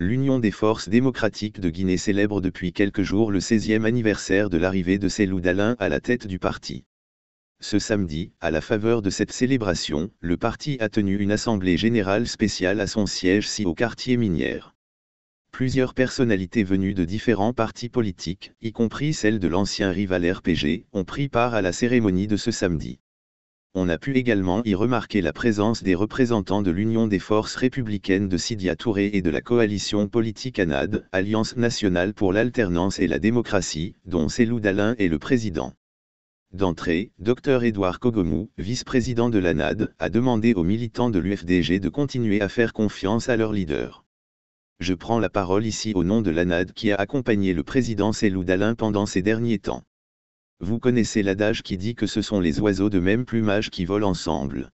l'Union des forces démocratiques de Guinée célèbre depuis quelques jours le 16e anniversaire de l'arrivée de loups Dalin à la tête du parti. Ce samedi, à la faveur de cette célébration, le parti a tenu une assemblée générale spéciale à son siège ci au quartier minière. Plusieurs personnalités venues de différents partis politiques, y compris celles de l'ancien rival RPG, ont pris part à la cérémonie de ce samedi on a pu également y remarquer la présence des représentants de l'Union des forces républicaines de Sidia Touré et de la coalition politique ANAD, Alliance nationale pour l'alternance et la démocratie, dont Célou Dalin est le président. D'entrée, Dr Édouard Kogomou, vice-président de l'ANAD, a demandé aux militants de l'UFDG de continuer à faire confiance à leur leader. Je prends la parole ici au nom de l'ANAD qui a accompagné le président Célou Dalin pendant ces derniers temps. Vous connaissez l'adage qui dit que ce sont les oiseaux de même plumage qui volent ensemble.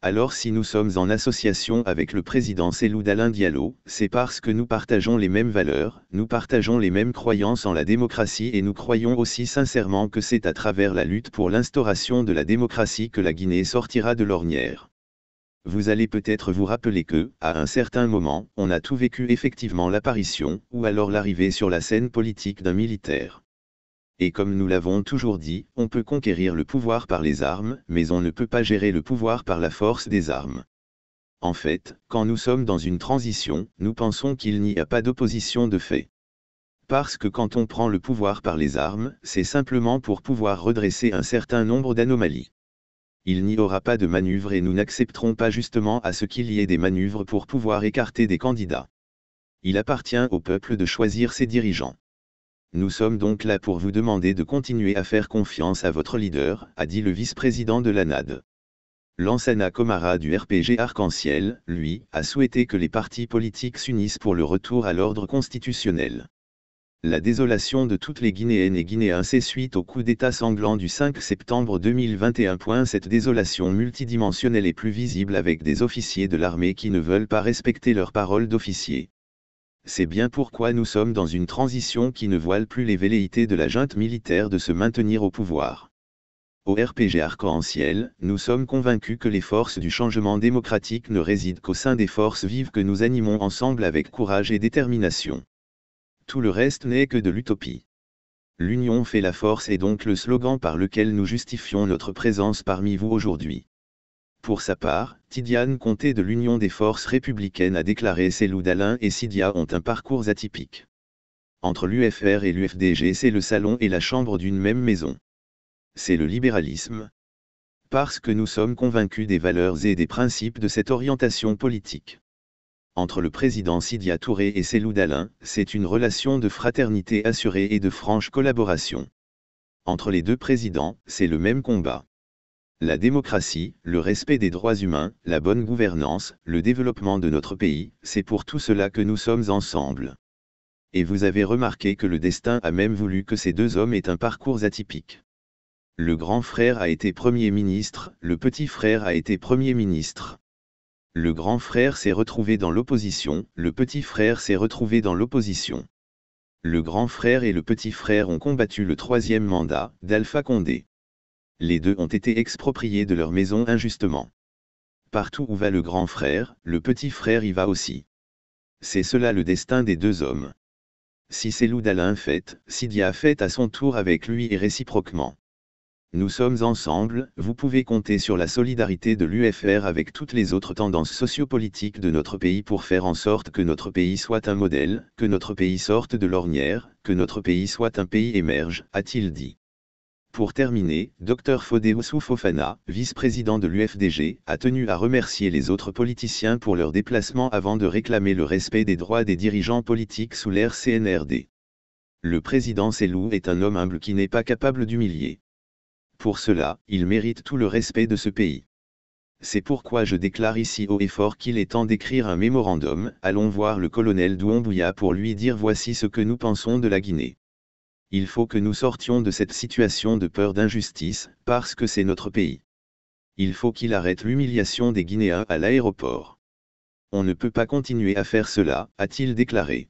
Alors si nous sommes en association avec le président Selou d'Alain Diallo, c'est parce que nous partageons les mêmes valeurs, nous partageons les mêmes croyances en la démocratie et nous croyons aussi sincèrement que c'est à travers la lutte pour l'instauration de la démocratie que la Guinée sortira de l'ornière. Vous allez peut-être vous rappeler que, à un certain moment, on a tout vécu effectivement l'apparition, ou alors l'arrivée sur la scène politique d'un militaire et comme nous l'avons toujours dit, on peut conquérir le pouvoir par les armes, mais on ne peut pas gérer le pouvoir par la force des armes. En fait, quand nous sommes dans une transition, nous pensons qu'il n'y a pas d'opposition de fait. Parce que quand on prend le pouvoir par les armes, c'est simplement pour pouvoir redresser un certain nombre d'anomalies. Il n'y aura pas de manœuvre et nous n'accepterons pas justement à ce qu'il y ait des manœuvres pour pouvoir écarter des candidats. Il appartient au peuple de choisir ses dirigeants. Nous sommes donc là pour vous demander de continuer à faire confiance à votre leader, a dit le vice-président de l'ANAD. Lansana Comara du RPG Arc-en-Ciel, lui, a souhaité que les partis politiques s'unissent pour le retour à l'ordre constitutionnel. La désolation de toutes les Guinéennes et Guinéens s'est suite au coup d'état sanglant du 5 septembre 2021. Cette désolation multidimensionnelle est plus visible avec des officiers de l'armée qui ne veulent pas respecter leurs paroles d'officiers c'est bien pourquoi nous sommes dans une transition qui ne voile plus les velléités de la junte militaire de se maintenir au pouvoir. Au RPG Arc-en-Ciel, nous sommes convaincus que les forces du changement démocratique ne résident qu'au sein des forces vives que nous animons ensemble avec courage et détermination. Tout le reste n'est que de l'utopie. L'union fait la force est donc le slogan par lequel nous justifions notre présence parmi vous aujourd'hui. Pour sa part, Tidiane Comté de l'Union des forces républicaines a déclaré Célou Dalin et Sidia ont un parcours atypique. Entre l'UFR et l'UFDG c'est le salon et la chambre d'une même maison. C'est le libéralisme. Parce que nous sommes convaincus des valeurs et des principes de cette orientation politique. Entre le président Sidia Touré et Célou Dalin, c'est une relation de fraternité assurée et de franche collaboration. Entre les deux présidents, c'est le même combat la démocratie, le respect des droits humains, la bonne gouvernance, le développement de notre pays, c'est pour tout cela que nous sommes ensemble. Et vous avez remarqué que le destin a même voulu que ces deux hommes aient un parcours atypique. Le grand frère a été Premier ministre, le petit frère a été Premier ministre. Le grand frère s'est retrouvé dans l'opposition, le petit frère s'est retrouvé dans l'opposition. Le grand frère et le petit frère ont combattu le troisième mandat d'Alpha Condé les deux ont été expropriés de leur maison injustement. Partout où va le grand frère, le petit frère y va aussi. C'est cela le destin des deux hommes. Si c'est d'Alain fait, Sidia fait à son tour avec lui et réciproquement. Nous sommes ensemble, vous pouvez compter sur la solidarité de l'UFR avec toutes les autres tendances sociopolitiques de notre pays pour faire en sorte que notre pays soit un modèle, que notre pays sorte de l'ornière, que notre pays soit un pays émerge, a-t-il dit. Pour terminer, Dr Fodé Fofana, vice-président de l'UFDG, a tenu à remercier les autres politiciens pour leur déplacement avant de réclamer le respect des droits des dirigeants politiques sous l'ère CNRD. Le président Selou est un homme humble qui n'est pas capable d'humilier. Pour cela, il mérite tout le respect de ce pays. C'est pourquoi je déclare ici haut et fort qu'il est temps d'écrire un mémorandum, allons voir le colonel Douombouya pour lui dire voici ce que nous pensons de la Guinée. Il faut que nous sortions de cette situation de peur d'injustice, parce que c'est notre pays. Il faut qu'il arrête l'humiliation des Guinéens à l'aéroport. On ne peut pas continuer à faire cela, a-t-il déclaré.